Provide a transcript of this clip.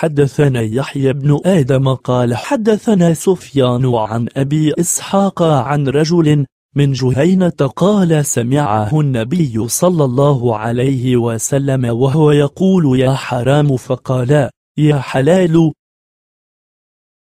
حدثنا يحيى بن آدم قال حدثنا سفيان عن أبي إسحاق عن رجل من جهينة قال سمعه النبي صلى الله عليه وسلم وهو يقول يا حرام فقال يا حلال